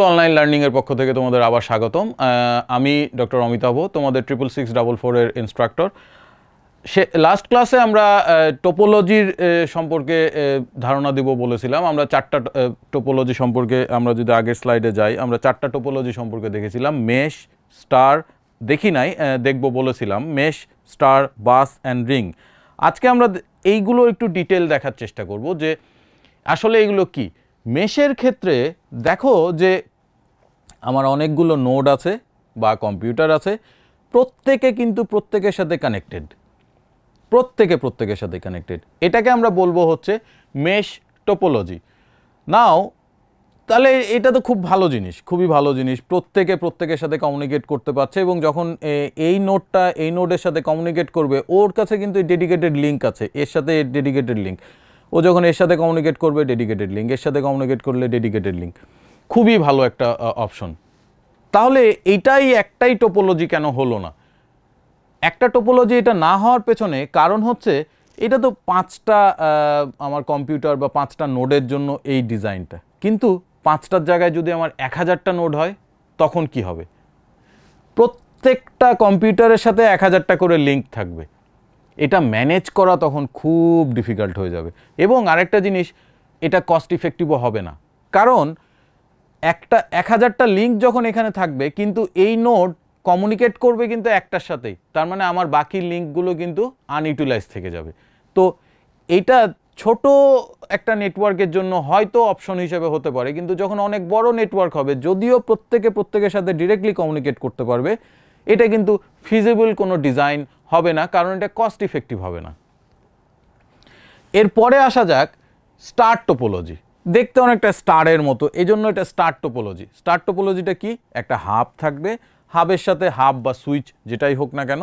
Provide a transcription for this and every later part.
School online লার্নিংয়ের পক্ষ থেকে তোমাদের আবার স্বাগতম আমি ডক্টর অমিতাভ তোমাদের ট্রিপল সিক্স ডাবল ফোরের ইনস্ট্রাক্টর সে লাস্ট ক্লাসে আমরা টোপোলজির সম্পর্কে ধারণা দিব বলেছিলাম আমরা চারটা টোপোলজি সম্পর্কে আমরা যদি আগের স্লাইডে যাই আমরা চারটা টোপোলজি সম্পর্কে দেখেছিলাম মেষ স্টার দেখি নাই দেখব বলেছিলাম মেষ স্টার বাস অ্যান্ড রিং আজকে আমরা এইগুলো একটু ডিটেল দেখার চেষ্টা করব যে আসলে এগুলো কি মেষের ক্ষেত্রে দেখো যে আমার অনেকগুলো নোড আছে বা কম্পিউটার আছে প্রত্যেকে কিন্তু প্রত্যেকের সাথে কানেক্টেড প্রত্যেকে প্রত্যেকের সাথে কানেক্টেড এটাকে আমরা বলবো হচ্ছে মেশ টোপোলজি নাও তাহলে এটা তো খুব ভালো জিনিস খুবই ভালো জিনিস প্রত্যেকে প্রত্যেকের সাথে কমিউনিকেট করতে পারছে এবং যখন এই নোটটা এই নোটের সাথে কমিউনিকেট করবে ওর কাছে কিন্তু ডেডিকেটেড লিঙ্ক আছে এর সাথে ডেডিকেটেড লিঙ্ক ও যখন এর সাথে কমিউনিকেট করবে ডেডিকেটেড লিঙ্ক এর সাথে কমিউনিকেট করলে ডেডিকেটেড লিঙ্ক খুবই ভালো একটা অপশন তাহলে এইটাই একটাই টোপোলজি কেন হলো না একটা টোপোলজি এটা না হওয়ার পেছনে কারণ হচ্ছে এটা তো পাঁচটা আমার কম্পিউটার বা পাঁচটা নোডের জন্য এই ডিজাইনটা কিন্তু পাঁচটার জায়গায় যদি আমার এক হাজারটা নোড হয় তখন কি হবে প্রত্যেকটা কম্পিউটারের সাথে এক হাজারটা করে লিঙ্ক থাকবে এটা ম্যানেজ করা তখন খুব ডিফিকাল্ট হয়ে যাবে এবং আরেকটা জিনিস এটা কস্ট ইফেক্টিভও হবে না কারণ একটা এক হাজারটা লিঙ্ক যখন এখানে থাকবে কিন্তু এই নোট কমিউনিকেট করবে কিন্তু একটার সাথেই তার মানে আমার বাকি লিঙ্কগুলো কিন্তু আনইউটিলাইজ থেকে যাবে তো এটা ছোট একটা নেটওয়ার্কের জন্য হয়তো অপশন হিসেবে হতে পারে কিন্তু যখন অনেক বড় নেটওয়ার্ক হবে যদিও প্রত্যেকে প্রত্যেকের সাথে ডিরেক্টলি কমিউনিকেট করতে পারবে এটা কিন্তু ফিজিবল কোনো ডিজাইন হবে না কারণ এটা কস্ট ইফেক্টিভ হবে না এরপরে আসা যাক স্টার টোপোলজি দেখতে অনেকটা স্টারের মতো এজন্য এটা স্টার টোপোলজি স্টার টোপোলজিটা কি একটা হাব থাকবে হাবের সাথে হাব বা সুইচ যেটাই হোক না কেন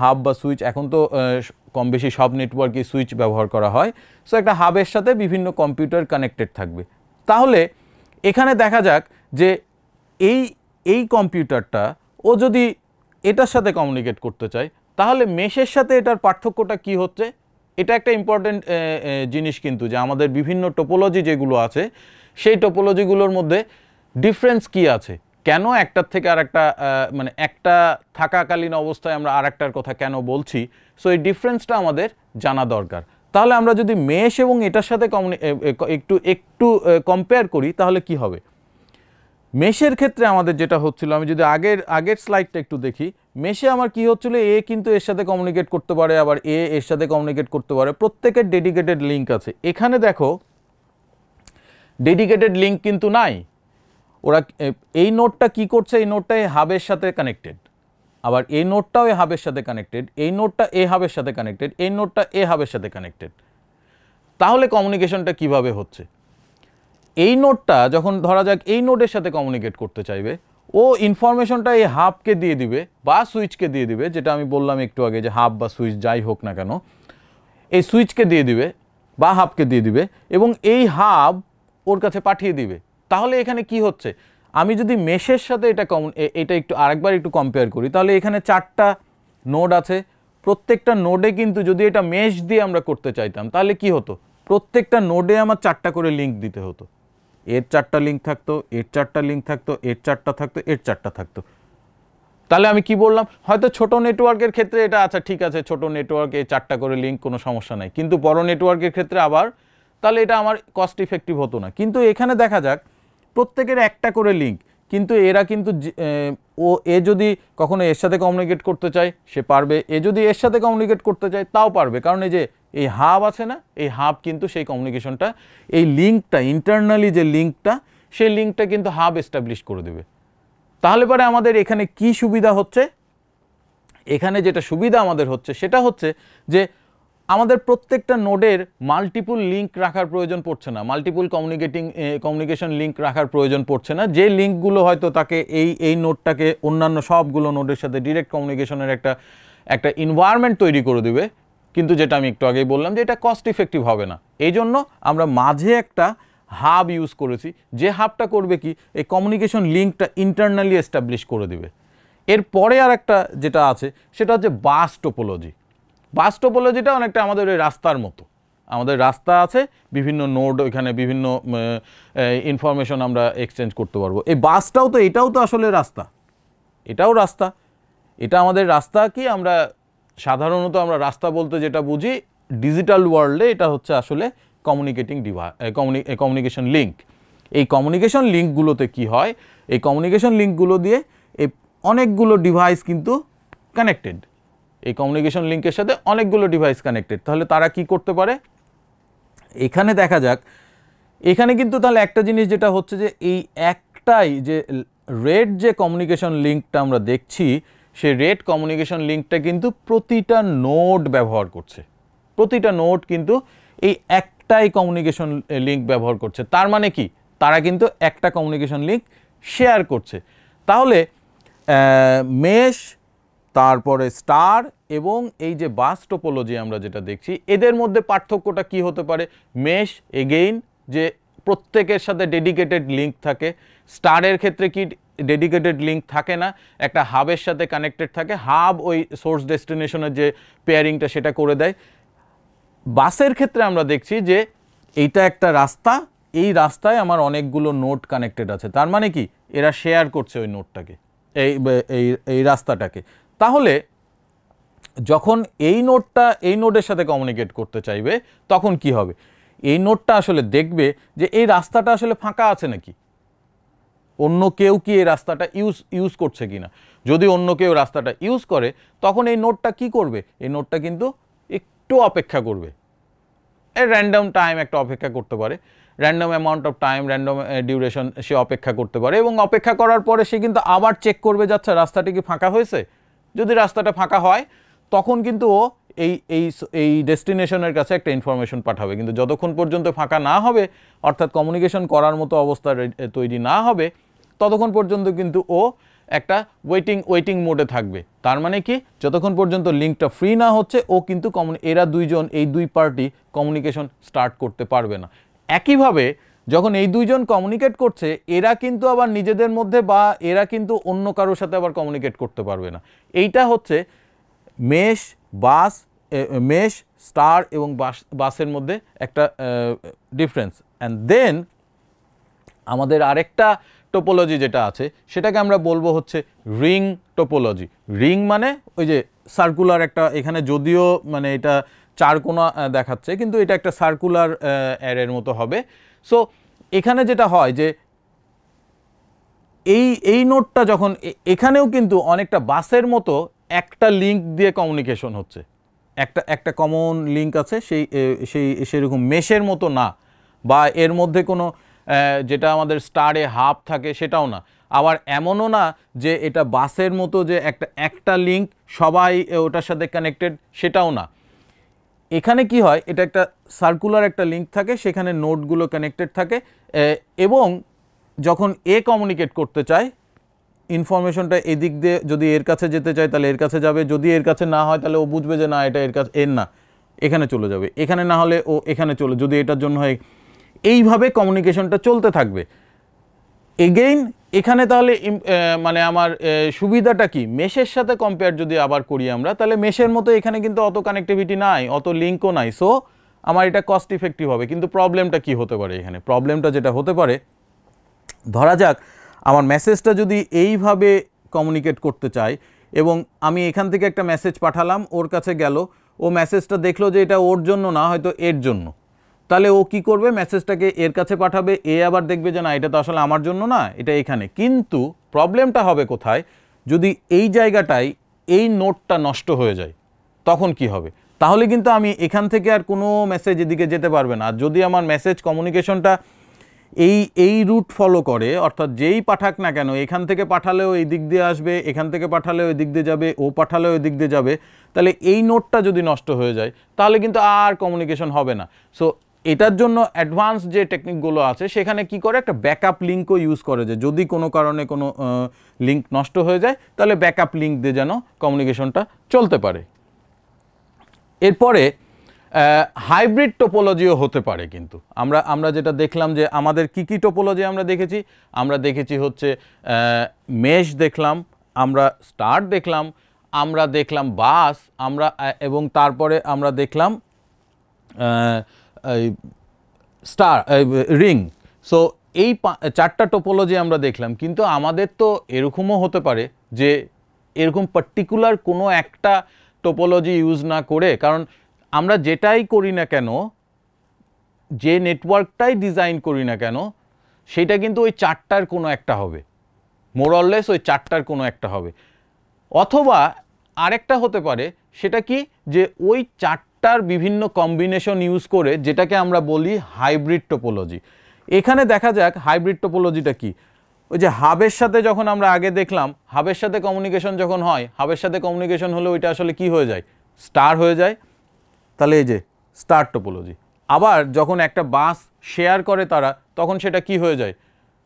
হাব বা সুইচ এখন তো কম বেশি সব নেটওয়ার্কে সুইচ ব্যবহার করা হয় সো একটা হাবের সাথে বিভিন্ন কম্পিউটার কানেক্টেড থাকবে তাহলে এখানে দেখা যাক যে এই এই কম্পিউটারটা ও যদি এটার সাথে কমিউনিকেট করতে চায় তাহলে মেশের সাথে এটার পার্থক্যটা কি হচ্ছে এটা একটা ইম্পর্টেন্ট জিনিস কিন্তু যে আমাদের বিভিন্ন টোপোলজি যেগুলো আছে সেই টোপোলজিগুলোর মধ্যে ডিফারেন্স কি আছে কেন একটার থেকে আর একটা মানে একটা থাকাকালীন অবস্থায় আমরা আর একটার কথা কেন বলছি সো এই ডিফারেন্সটা আমাদের জানা দরকার তাহলে আমরা যদি মেষ এবং এটার সাথে একটু একটু কম্পেয়ার করি তাহলে কি হবে মেশের ক্ষেত্রে আমাদের যেটা হচ্ছিল আমি যদি আগের আগের স্লাইডটা একটু দেখি মেশে আমার কি হচ্ছিল এ কিন্তু এর সাথে কমিউনিকেট করতে পারে আবার এ এর সাথে কমিউনিকেট করতে পারে প্রত্যেকের ডেডিকেটেড লিঙ্ক আছে এখানে দেখো ডেডিকেটেড লিঙ্ক কিন্তু নাই ওরা এই নোটটা কি করছে এই নোটটা এই হাবের সাথে কানেক্টেড আবার এই নোটটাও এ হাবের সাথে কানেক্টেড এই নোটটা এ হাবের সাথে কানেক্টেড এই নোটটা এ হাবের সাথে কানেক্টেড তাহলে কমিউনিকেশনটা কিভাবে হচ্ছে এই নোটটা যখন ধরা যাক এই নোটের সাথে কমিউনিকেট করতে চাইবে ও ইনফরমেশনটা এই হাবকে দিয়ে দিবে বা সুইচকে দিয়ে দিবে যেটা আমি বললাম একটু আগে যে হাব বা সুইচ যাই হোক না কেন এই সুইচকে দিয়ে দিবে বা হাবকে দিয়ে দিবে এবং এই হাব ওর কাছে পাঠিয়ে দিবে তাহলে এখানে কি হচ্ছে আমি যদি মেশের সাথে এটা কম এটা একটু আরেকবার একটু কম্পেয়ার করি তাহলে এখানে চারটা নোড আছে প্রত্যেকটা নোডে কিন্তু যদি এটা মেশ দিয়ে আমরা করতে চাইতাম তাহলে কি হতো প্রত্যেকটা নোডে আমার চারটা করে লিঙ্ক দিতে হতো এর চারটা লিঙ্ক থাকতো এর চারটা লিঙ্ক থাকতো এর চারটা থাকতো এর চারটা থাকতো তাহলে আমি কি বললাম হয়তো ছোট নেটওয়ার্কের ক্ষেত্রে এটা আচ্ছা ঠিক আছে ছোট নেটওয়ার্কে চারটা করে লিঙ্ক কোনো সমস্যা নাই কিন্তু বড় নেটওয়ার্কের ক্ষেত্রে আবার তাহলে এটা আমার কস্ট ইফেক্টিভ হতো না কিন্তু এখানে দেখা যাক প্রত্যেকের একটা করে লিঙ্ক কিন্তু এরা কিন্তু ও এ যদি কখনো এর সাথে কমিউনিকেট করতে চায় সে পারবে এ যদি এর সাথে কমিউনিকেট করতে চায় তাও পারবে কারণ এই যে এই হাব আছে না এই হাব কিন্তু সেই কমিউনিকেশনটা এই লিঙ্কটা ইন্টারনালি যে লিঙ্কটা সেই লিঙ্কটা কিন্তু হাব এস্টাবলিশ করে দেবে তাহলে পরে আমাদের এখানে কি সুবিধা হচ্ছে এখানে যেটা সুবিধা আমাদের হচ্ছে সেটা হচ্ছে যে আমাদের প্রত্যেকটা নোডের মাল্টিপুল লিঙ্ক রাখার প্রয়োজন পড়ছে না মাল্টিপুল কমিউনিকেটিং কমিউনিকেশন লিঙ্ক রাখার প্রয়োজন পড়ছে না যে লিঙ্কগুলো হয়তো তাকে এই এই নোডটাকে অন্যান্য সবগুলো নোডের সাথে ডিরেক্ট কমিউনিকেশনের একটা একটা এনভায়রনমেন্ট তৈরি করে দেবে কিন্তু যেটা আমি একটু আগেই বললাম যে এটা কস্ট ইফেক্টিভ হবে না এই জন্য আমরা মাঝে একটা হাব ইউজ করেছি যে হাবটা করবে কি এই কমিউনিকেশন লিঙ্কটা ইন্টারনালি এস্টাবলিশ করে দেবে এরপরে আর একটা যেটা আছে সেটা হচ্ছে বাস টোপোলজি বাস টোপোলজিটা অনেকটা আমাদের ওই রাস্তার মতো আমাদের রাস্তা আছে বিভিন্ন নোড ওইখানে বিভিন্ন ইনফরমেশন আমরা এক্সচেঞ্জ করতে পারবো এই বাসটাও তো এটাও তো আসলে রাস্তা এটাও রাস্তা এটা আমাদের রাস্তা কি আমরা সাধারণত আমরা রাস্তা বলতে যেটা বুঝি ডিজিটাল ওয়ার্ল্ডে এটা হচ্ছে আসলে কমিউনিকেটিং ডিভাই কমিউনিকেশন লিঙ্ক এই কমিউনিকেশন লিঙ্কগুলোতে কি হয় এই কমিউনিকেশন লিঙ্কগুলো দিয়ে এই অনেকগুলো ডিভাইস কিন্তু কানেক্টেড এই কমিউনিকেশন লিঙ্কের সাথে অনেকগুলো ডিভাইস কানেক্টেড তাহলে তারা কি করতে পারে এখানে দেখা যাক এখানে কিন্তু তাহলে একটা জিনিস যেটা হচ্ছে যে এই একটাই যে রেড যে কমিউনিকেশন লিঙ্কটা আমরা দেখছি সে রেড কমিউনিকেশন লিঙ্কটা কিন্তু প্রতিটা নোট ব্যবহার করছে প্রতিটা নোট কিন্তু এই একটাই কমিউনিকেশন লিঙ্ক ব্যবহার করছে তার মানে কি তারা কিন্তু একটা কমিউনিকেশন লিঙ্ক শেয়ার করছে তাহলে মেশ তারপরে স্টার এবং এই যে বাস আমরা যেটা দেখছি এদের মধ্যে পার্থক্যটা কি হতে পারে মেশ এগেইন যে প্রত্যেকের সাথে ডেডিকেটেড লিঙ্ক থাকে স্টারের ক্ষেত্রে কি ডেডিকেটেড লিঙ্ক থাকে না একটা হাবের সাথে কানেক্টেড থাকে হাব ওই সোর্স ডেস্টিনেশনের যে পেয়ারিংটা সেটা করে দেয় বাসের ক্ষেত্রে আমরা দেখছি যে এইটা একটা রাস্তা এই রাস্তায় আমার অনেকগুলো নোট কানেক্টেড আছে তার মানে কি এরা শেয়ার করছে ওই নোটটাকে এই এই রাস্তাটাকে তাহলে যখন এই নোটটা এই নোটের সাথে কমিউনিকেট করতে চাইবে তখন কি হবে এই নোটটা আসলে দেখবে যে এই রাস্তাটা আসলে ফাঁকা আছে নাকি অন্য কেউ কি এই রাস্তাটা ইউজ ইউজ করছে কি না যদি অন্য কেউ রাস্তাটা ইউজ করে তখন এই নোটটা কি করবে এই নোটটা কিন্তু একটু অপেক্ষা করবে র্যান্ডম টাইম একটা অপেক্ষা করতে পারে random amount of time random duration সে অপেক্ষা করতে পারে এবং অপেক্ষা করার পরে সে কিন্তু আবার চেক করবে যাচ্ছে রাস্তাটি কি ফাঁকা হয়েছে যদি রাস্তাটা ফাঁকা হয় তখন কিন্তু ও এই এই এই ডেস্টিনেশনের কাছে একটা ইনফরমেশন পাঠাবে কিন্তু যতক্ষণ পর্যন্ত ফাঁকা না হবে অর্থাৎ কমিউনিকেশন করার মতো অবস্থা তৈরি না হবে ততক্ষণ পর্যন্ত কিন্তু ও একটা ওয়েটিং ওয়েটিং মোডে থাকবে তার মানে কি যতক্ষণ পর্যন্ত লিঙ্কটা ফ্রি না হচ্ছে ও কিন্তু কমিউনি এরা দুইজন এই দুই পার্টি কমিউনিকেশন স্টার্ট করতে পারবে না একইভাবে যখন এই দুইজন কমিউনিকেট করছে এরা কিন্তু আবার নিজেদের মধ্যে বা এরা কিন্তু অন্য কারোর সাথে আবার কমিউনিকেট করতে পারবে না এইটা হচ্ছে মেষ বাস মেষ স্টার এবং বাস বাসের মধ্যে একটা ডিফারেন্স অ্যান্ড দেন আমাদের আরেকটা টোপোলজি যেটা আছে সেটাকে আমরা বলবো হচ্ছে রিং টোপোলজি রিং মানে ওই যে সার্কুলার একটা এখানে যদিও মানে এটা চারকোনা দেখাচ্ছে কিন্তু এটা একটা সার্কুলার অ্যারের মতো হবে সো এখানে যেটা হয় যে এই এই নোটটা যখন এখানেও কিন্তু অনেকটা বাসের মতো একটা লিঙ্ক দিয়ে কমিউনিকেশন হচ্ছে একটা একটা কমন লিঙ্ক আছে সেই সেই সেরকম মেশের মতো না বা এর মধ্যে কোনো যেটা আমাদের স্টারে হাফ থাকে সেটাও না আবার এমনও না যে এটা বাসের মতো যে একটা একটা লিঙ্ক সবাই ওটার সাথে কানেক্টেড সেটাও না এখানে কি হয় এটা একটা সার্কুলার একটা লিঙ্ক থাকে সেখানে নোটগুলো কানেক্টেড থাকে এবং যখন এ কমিউনিকেট করতে চায় ইনফরমেশনটা এদিক দিয়ে যদি এর কাছে যেতে চায় তাহলে এর কাছে যাবে যদি এর কাছে না হয় তাহলে ও বুঝবে যে না এটা এর কাছে এর না এখানে চলে যাবে এখানে না হলে ও এখানে চলে যদি এটার জন্য হয় এইভাবে কমিউনিকেশনটা চলতে থাকবে এগেইন এখানে তাহলে মানে আমার সুবিধাটা কি মেশের সাথে কম্পেয়ার যদি আবার করি আমরা তাহলে মেশের মতো এখানে কিন্তু অত কানেক্টিভিটি নাই অত লিঙ্কও নাই সো আমার এটা কস্ট ইফেক্টিভ হবে কিন্তু প্রবলেমটা কি হতে পারে এখানে প্রবলেমটা যেটা হতে পারে ধরা যাক আমার মেসেজটা যদি এইভাবে কমিউনিকেট করতে চাই এবং আমি এখান থেকে একটা মেসেজ পাঠালাম ওর কাছে গেল ও মেসেজটা দেখলো যে এটা ওর জন্য না হয়তো এর জন্য তাহলে ও কি করবে মেসেজটাকে এর কাছে পাঠাবে এ আবার দেখবে যে না এটা তো আসলে আমার জন্য না এটা এখানে কিন্তু প্রবলেমটা হবে কোথায় যদি এই জায়গাটায় এই নোটটা নষ্ট হয়ে যায় তখন কি হবে তাহলে কিন্তু আমি এখান থেকে আর কোনো মেসেজ এদিকে যেতে পারবে না আর যদি আমার মেসেজ কমিউনিকেশনটা এই এই রুট ফলো করে অর্থাৎ যেই পাঠাক না কেন এখান থেকে পাঠালেও এই দিক দিয়ে আসবে এখান থেকে পাঠালেও এদিক দিয়ে যাবে ও পাঠালেও এদিক দিয়ে যাবে তাহলে এই নোটটা যদি নষ্ট হয়ে যায় তাহলে কিন্তু আর কমিউনিকেশন হবে না সো এটার জন্য অ্যাডভান্স যে টেকনিকগুলো আছে সেখানে কি করে একটা ব্যাকআপ লিঙ্কও ইউজ করে যে যদি কোনো কারণে কোনো লিঙ্ক নষ্ট হয়ে যায় তাহলে ব্যাকআপ লিঙ্ক দিয়ে যেন কমিউনিকেশনটা চলতে পারে এরপরে হাইব্রিড টোপোলজিও হতে পারে কিন্তু আমরা আমরা যেটা দেখলাম যে আমাদের কি কি টোপোলজি আমরা দেখেছি আমরা দেখেছি হচ্ছে মেশ দেখলাম আমরা স্টার দেখলাম আমরা দেখলাম বাস আমরা এবং তারপরে আমরা দেখলাম স্টার রিং সো এই চারটা টোপোলজি আমরা দেখলাম কিন্তু আমাদের তো এরকমও হতে পারে যে এরকম পার্টিকুলার কোনো একটা টোপোলজি ইউজ না করে কারণ আমরা যেটাই করি না কেন যে নেটওয়ার্কটাই ডিজাইন করি না কেন সেটা কিন্তু ওই চারটার কোনো একটা হবে মোরললেস ওই চারটার কোনো একটা হবে অথবা আরেকটা হতে পারে সেটা কি যে ওই চার চারটার বিভিন্ন কম্বিনেশন ইউজ করে যেটাকে আমরা বলি হাইব্রিড টোপোলজি এখানে দেখা যাক হাইব্রিড টোপোলজিটা কি ওই যে হাবের সাথে যখন আমরা আগে দেখলাম হাবের সাথে কমিউনিকেশন যখন হয় হাবের সাথে কমিউনিকেশন হলে ওইটা আসলে কি হয়ে যায় স্টার হয়ে যায় তাহলে এই যে স্টার টোপোলজি আবার যখন একটা বাস শেয়ার করে তারা তখন সেটা কি হয়ে যায়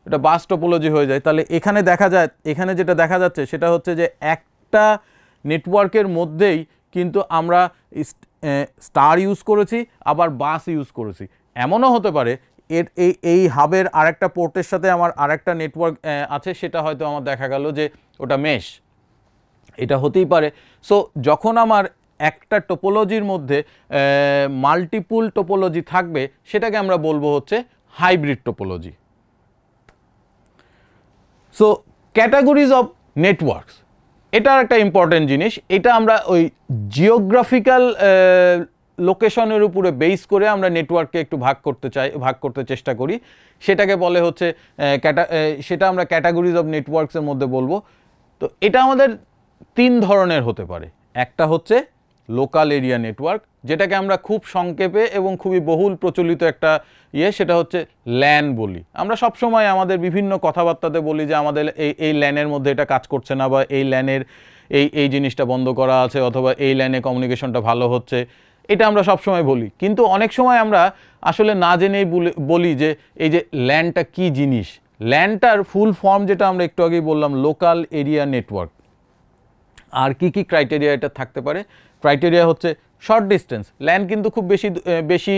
এটা বাস টোপোলজি হয়ে যায় তাহলে এখানে দেখা যায় এখানে যেটা দেখা যাচ্ছে সেটা হচ্ছে যে একটা নেটওয়ার্কের মধ্যেই কিন্তু আমরা স্টার ইউজ করেছি আবার বাস ইউজ করেছি এমনও হতে পারে এর এই এই হাবের আরেকটা পোর্টের সাথে আমার আরেকটা নেটওয়ার্ক আছে সেটা হয়তো আমার দেখা গেল যে ওটা মেশ এটা হতেই পারে সো যখন আমার একটা টোপোলজির মধ্যে মাল্টিপুল টোপোলজি থাকবে সেটাকে আমরা বলবো হচ্ছে hybrid topology so categories of networks এটার একটা ইম্পর্টেন্ট জিনিস এটা আমরা ওই জিওগ্রাফিক্যাল লোকেশনের উপরে বেস করে আমরা নেটওয়ার্ককে একটু ভাগ করতে চাই ভাগ করতে চেষ্টা করি সেটাকে বলে হচ্ছে ক্যাটা সেটা আমরা ক্যাটাগরিজ অফ নেটওয়ার্কসের মধ্যে বলবো তো এটা আমাদের তিন ধরনের হতে পারে একটা হচ্ছে লোকাল এরিয়া নেটওয়ার্ক যেটাকে আমরা খুব সংক্ষেপে এবং খুবই বহুল প্রচলিত একটা ইয়ে সেটা হচ্ছে ল্যান বলি আমরা সবসময় আমাদের বিভিন্ন কথাবার্তাতে বলি যে আমাদের এই এই ল্যানের মধ্যে এটা কাজ করছে না বা এই ল্যানের এই এই জিনিসটা বন্ধ করা আছে অথবা এই ল্যানে কমিউনিকেশনটা ভালো হচ্ছে এটা আমরা সবসময় বলি কিন্তু অনেক সময় আমরা আসলে না জেনেই বলি যে এই যে ল্যানটা কি জিনিস ল্যানটার ফুল ফর্ম যেটা আমরা একটু আগেই বললাম লোকাল এরিয়া নেটওয়ার্ক আর কি কি ক্রাইটেরিয়া এটা থাকতে পারে ক্রাইটেরিয়া হচ্ছে শর্ট ডিস্টেন্স ল্যান্ড কিন্তু খুব বেশি বেশি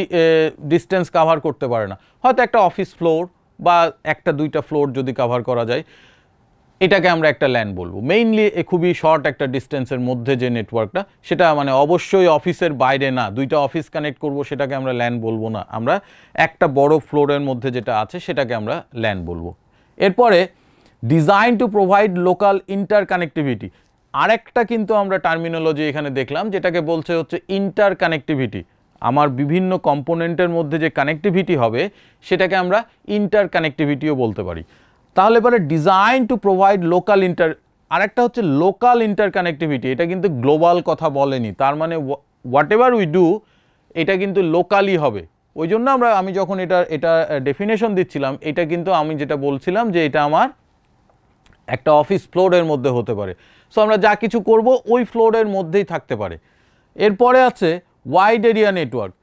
ডিস্টেন্স কাভার করতে পারে না হয়তো একটা অফিস ফ্লোর বা একটা দুইটা ফ্লোর যদি কাভার করা যায় এটাকে আমরা একটা ল্যান্ড বলবো মেইনলি খুবই শর্ট একটা ডিস্টেন্সের মধ্যে যে নেটওয়ার্কটা সেটা মানে অবশ্যই অফিসের বাইরে না দুইটা অফিস কানেক্ট করব সেটাকে আমরা ল্যান্ড বলবো না আমরা একটা বড় ফ্লোরের মধ্যে যেটা আছে সেটাকে আমরা ল্যান্ড বলবো এরপরে design to provide local interconnectivity আরেকটা কিন্তু আমরা টার্মিনোলজি এখানে দেখলাম যেটাকে বলছে হচ্ছে ইন্টার কানেক্টিভিটি আমার বিভিন্ন কম্পোনেন্টের মধ্যে যে কানেক্টিভিটি হবে সেটাকে আমরা ইন্টার কানেক্টিভিটিও বলতে পারি তাহলে পরে design to provide local inter আরেকটা হচ্ছে লোকাল ইন্টার কানেক্টিভিটি এটা কিন্তু গ্লোবাল কথা বলেনি তার মানে হোয়াট এভার উই ডু এটা কিন্তু লোকালি হবে ওই জন্য আমরা আমি যখন এটা এটা ডেফিনেশন দিচ্ছিলাম এটা কিন্তু আমি যেটা বলছিলাম যে এটা আমার একটা অফিস ফ্লোরের মধ্যে হতে পারে সো আমরা যা কিছু করব ওই ফ্লোরের মধ্যেই থাকতে পারে এরপরে আছে ওয়াইড এরিয়া নেটওয়ার্ক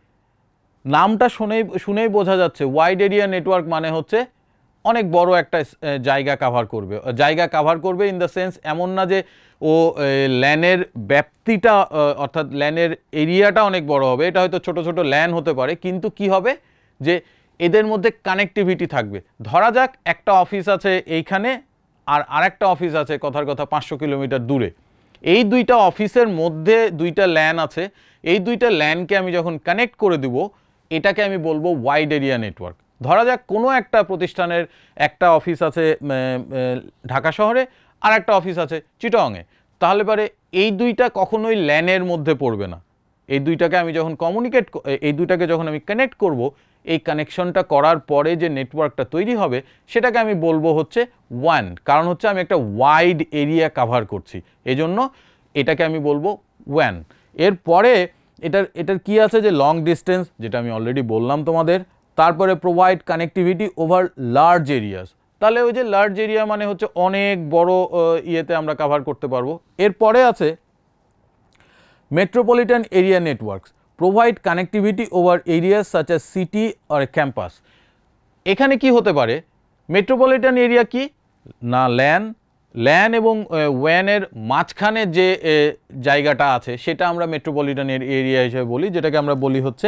নামটা শুনেই শুনেই বোঝা যাচ্ছে ওয়াইড এরিয়া নেটওয়ার্ক মানে হচ্ছে অনেক বড় একটা জায়গা কাভার করবে জায়গা কাভার করবে ইন দ্য সেন্স এমন না যে ও ল্যানের ব্যাপ্তিটা অর্থাৎ ল্যানের এরিয়াটা অনেক বড় হবে এটা হয়তো ছোট ছোট ল্যান হতে পারে কিন্তু কি হবে যে এদের মধ্যে কানেক্টিভিটি থাকবে ধরা যাক একটা অফিস আছে এইখানে আর আরেকটা অফিস আছে কথার কথা পাঁচশো কিলোমিটার দূরে এই দুইটা অফিসের মধ্যে দুইটা ল্যান আছে এই দুইটা ল্যানকে আমি যখন কানেক্ট করে দিব এটাকে আমি বলবো ওয়াইড এরিয়া নেটওয়ার্ক ধরা যাক কোনো একটা প্রতিষ্ঠানের একটা অফিস আছে ঢাকা শহরে আর একটা অফিস আছে চিটংয়ে তাহলে পরে এই দুইটা কখনোই ল্যানের মধ্যে পড়বে না এই দুইটাকে আমি যখন কমিউনিকেট এই দুইটাকে যখন আমি কানেক্ট করব এই কানেকশনটা করার পরে যে নেটওয়ার্কটা তৈরি হবে সেটাকে আমি বলবো হচ্ছে ওয়ান কারণ হচ্ছে আমি একটা ওয়াইড এরিয়া কাভার করছি এজন্য এটাকে আমি বলবো ওয়ান এরপরে এটার এটার কি আছে যে লং ডিস্টেন্স যেটা আমি অলরেডি বললাম তোমাদের তারপরে provide connectivity over large areas তাহলে ওই যে লার্জ এরিয়া মানে হচ্ছে অনেক বড় ইয়েতে আমরা কাভার করতে পারবো এরপরে আছে metropolitan area networks provide connectivity over area such as city or a campus এখানে কি হতে পারে মেট্রোপলিটন এরিয়া কি না ল্যান ল্যান এবং ওয়ানের মাঝখানে যে জায়গাটা আছে সেটা আমরা মেট্রোপলিটন এরিয়া হিসেবে বলি যেটাকে আমরা বলি হচ্ছে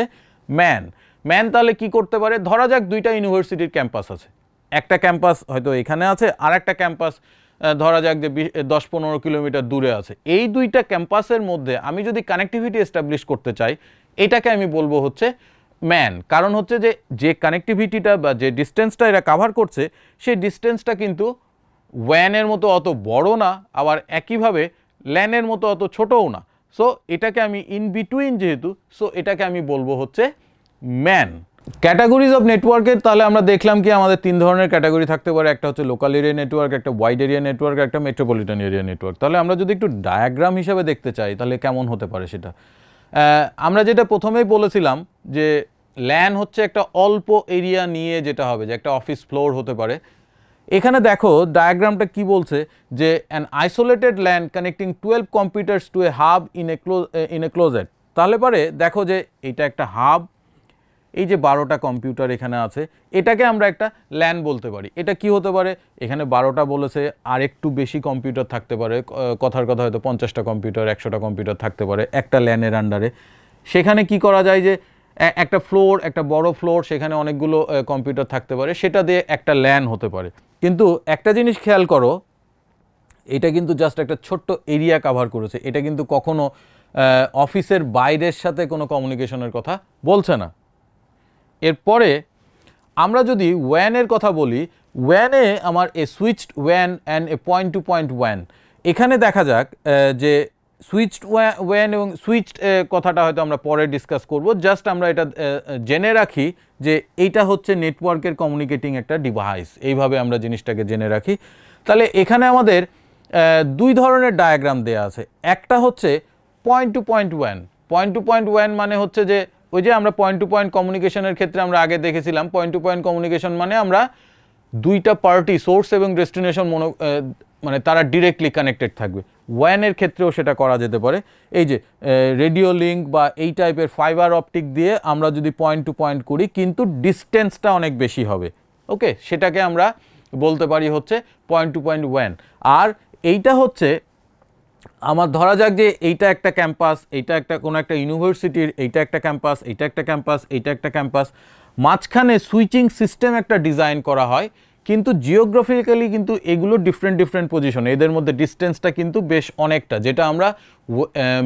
ম্যান ম্যান তাহলে কি করতে পারে ধরা যাক দুইটা ইউনিভার্সিটির ক্যাম্পাস আছে একটা ক্যাম্পাস হয়তো এখানে আছে আর একটা ক্যাম্পাস ধরা যাক যে দশ পনেরো কিলোমিটার দূরে আছে এই দুইটা ক্যাম্পাসের মধ্যে আমি যদি কানেক্টিভিটি এস্টাবলিশ করতে চাই এটাকে আমি বলবো হচ্ছে ম্যান কারণ হচ্ছে যে যে কানেকটিভিটিটা বা যে ডিস্টেন্সটা এরা কাভার করছে সেই ডিস্টেন্সটা কিন্তু ওয়ানের মতো অত বড় না আবার একইভাবে ল্যানের মতো অত ছোটও না সো এটাকে আমি ইন বিটুইন যেহেতু সো এটাকে আমি বলবো হচ্ছে ম্যান ক্যাটাগরিজ অফ নেটওয়ার্কের তাহলে আমরা দেখলাম কি আমাদের তিন ধরনের ক্যাটাগরি থাকতে পারে একটা হচ্ছে লোকাল এরিয়া নেটওয়ার্ক একটা ওয়াইড এরিয়া নেটওয়ার্ক একটা মেট্রোপলিটন এরিয়া নেটওয়ার্ক তাহলে আমরা যদি একটু ডায়াগ্রাম হিসাবে দেখতে চাই তাহলে কেমন হতে পারে সেটা আমরা যেটা প্রথমেই বলেছিলাম যে ল্যান হচ্ছে একটা অল্প এরিয়া নিয়ে যেটা হবে যে একটা অফিস ফ্লোর হতে পারে এখানে দেখো ডায়াগ্রামটা কি বলছে যে an isolated LAN connecting twelve computers to a hub in a close in a closed তাহলে পরে দেখো যে এটা একটা হাব এই যে বারোটা কম্পিউটার এখানে আছে এটাকে আমরা একটা ল্যান বলতে পারি এটা কি হতে পারে এখানে বারোটা বলেছে আর একটু বেশি কম্পিউটার থাকতে পারে কথার কথা হয়তো পঞ্চাশটা কম্পিউটার একশোটা কম্পিউটার থাকতে পারে একটা ল্যানের আন্ডারে সেখানে কি করা যায় যে একটা ফ্লোর একটা বড় ফ্লোর সেখানে অনেকগুলো কম্পিউটার থাকতে পারে সেটা দিয়ে একটা ল্যান হতে পারে কিন্তু একটা জিনিস খেয়াল করো এটা কিন্তু জাস্ট একটা ছোট্ট এরিয়া কাভার করেছে এটা কিন্তু কখনো অফিসের বাইরের সাথে কোনো কমিউনিকেশনের কথা বলছে না এরপরে আমরা যদি ওয়ানের কথা বলি ওয়ানে আমার a switched one and a point two point one এখানে দেখা যাক যে সুইচড ওয়ান এবং সুইচড কথাটা হয়তো আমরা পরে ডিসকাস করব জাস্ট আমরা এটা জেনে রাখি যে এইটা হচ্ছে নেটওয়ার্কের কমিউনিকেটিং একটা ডিভাইস এইভাবে আমরা জিনিসটাকে জেনে রাখি তাহলে এখানে আমাদের দুই ধরনের ডায়াগ্রাম দেয়া আছে একটা হচ্ছে point two point one point two point one মানে হচ্ছে যে ওই যে আমরা পয়েন্ট টু পয়েন্ট কমিউনিকেশনের ক্ষেত্রে আমরা আগে দেখেছিলাম পয়েন্ট টু পয়েন্ট কমিউনিকেশন মানে আমরা দুইটা পার্টি সোর্স এবং ডেস্টিনেশন মনো মানে তারা ডিরেক্টলি কানেক্টেড থাকবে ওয়ানের ক্ষেত্রেও সেটা করা যেতে পারে এই যে রেডিও লিঙ্ক বা এই টাইপের ফাইবার অপটিক দিয়ে আমরা যদি পয়েন্ট টু পয়েন্ট করি কিন্তু ডিস্টেন্সটা অনেক বেশি হবে ওকে সেটাকে আমরা বলতে পারি হচ্ছে পয়েন্ট টু পয়েন্ট ওয়ান আর এইটা হচ্ছে আমার ধরা যাক যে এইটা একটা ক্যাম্পাস এইটা একটা কোনো একটা ইউনিভার্সিটির এইটা একটা ক্যাম্পাস এইটা একটা ক্যাম্পাস এইটা একটা ক্যাম্পাস মাঝখানে সুইচিং সিস্টেম একটা ডিজাইন করা হয় কিন্তু জিওগ্রাফিক্যালি কিন্তু এগুলো ডিফারেন্ট ডিফারেন্ট পজিশন এদের মধ্যে ডিস্টেন্সটা কিন্তু বেশ অনেকটা যেটা আমরা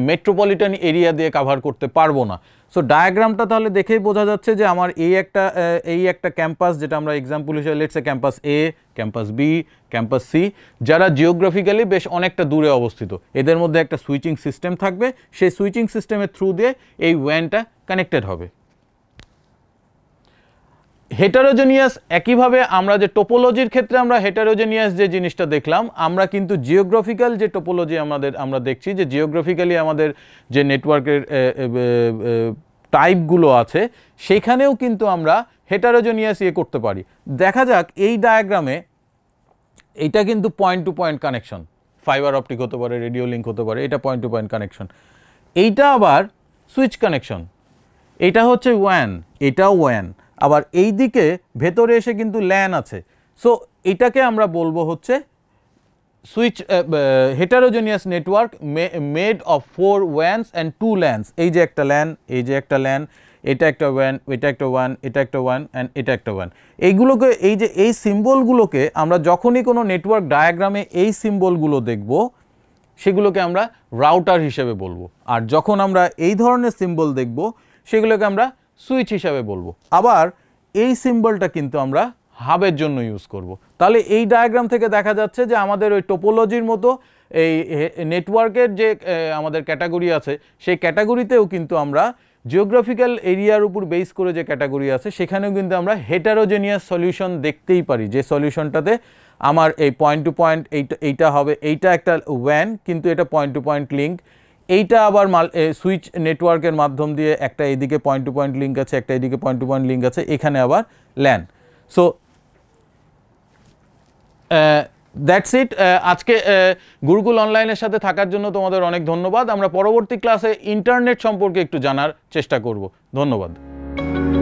মেট্রোপলিটন এরিয়া দিয়ে কাভার করতে পারবো না সো ডায়াগ্রামটা তাহলে দেখেই বোঝা যাচ্ছে যে আমার এই একটা এই একটা ক্যাম্পাস যেটা আমরা এক্সাম্পল হিসেবে let's say campus A campus B campus C যারা জিওগ্রাফিক্যালি বেশ অনেকটা দূরে অবস্থিত এদের মধ্যে একটা সুইচিং সিস্টেম থাকবে সেই সুইচিং সিস্টেমের থ্রু দিয়ে এই ওয়ানটা কানেক্টেড হবে হেটারোজেনিয়াস একইভাবে আমরা যে টোপোলজির ক্ষেত্রে আমরা হেটারোজেনিয়াস যে জিনিসটা দেখলাম আমরা কিন্তু জিওগ্রাফিক্যাল যে টোপোলজি আমাদের আমরা দেখছি যে জিওগ্রাফিক্যালি আমাদের যে নেটওয়ার্কের টাইপগুলো আছে সেখানেও কিন্তু আমরা হেটারোজেনিয়াস ইয়ে করতে পারি দেখা যাক এই ডায়াগ্রামে এটা কিন্তু point two point connection fibre optic হতে পারে রেডিও লিঙ্ক হতে পারে এটা পয়েন্ট টু পয়েন্ট কানেকশন এইটা আবার সুইচ কানেকশন এটা হচ্ছে ওয়ান এটা ওয়ান আবার এই দিকে ভেতরে এসে কিন্তু ল্যান আছে সো এটাকে আমরা বলবো হচ্ছে switch heterogeneous network made of four WANs and two LANs এই যে একটা ল্যান এই যে একটা ল্যান এটা একটা ওয়ান এটা একটা ওয়ান এটা একটা ওয়ান অ্যান্ড এটা একটা ওয়ান এইগুলোকে এই যে এই সিম্বলগুলোকে আমরা যখনই কোনো নেটওয়ার্ক ডায়াগ্রামে এই সিম্বলগুলো দেখব সেগুলোকে আমরা রাউটার হিসেবে বলবো আর যখন আমরা এই ধরনের সিম্বল দেখব সেগুলোকে আমরা সুইচ হিসাবে বলবো আবার এই সিম্বলটা কিন্তু আমরা হাবের জন্য ইউজ করব। তাহলে এই ডায়াগ্রাম থেকে দেখা যাচ্ছে যে আমাদের ওই টোপোলজির মতো এই নেটওয়ার্কের যে আমাদের ক্যাটাগরি আছে সেই ক্যাটাগরিতেও কিন্তু আমরা জিওগ্রাফিক্যাল এরিয়ার উপর বেস করে যে ক্যাটাগরি আছে সেখানেও কিন্তু আমরা হেটারোজেনিয়াস সলিউশন দেখতেই পারি যে সলিউশনটাতে আমার এই পয়েন্ট টু পয়েন্ট এইটা এইটা হবে এইটা একটা ওয়ান কিন্তু এটা পয়েন্ট টু পয়েন্ট লিঙ্ক এইটা আবার মাল সুইচ নেটওয়ার্কের মাধ্যম দিয়ে একটা এদিকে পয়েন্ট টু পয়েন্ট লিঙ্ক আছে একটা এদিকে পয়েন্ট টু পয়েন্ট লিঙ্ক আছে এখানে আবার ল্যান সো দ্যাটস ইট আজকে গুরুকুল অনলাইনের সাথে থাকার জন্য তোমাদের অনেক ধন্যবাদ আমরা পরবর্তী ক্লাসে ইন্টারনেট সম্পর্কে একটু জানার চেষ্টা করব ধন্যবাদ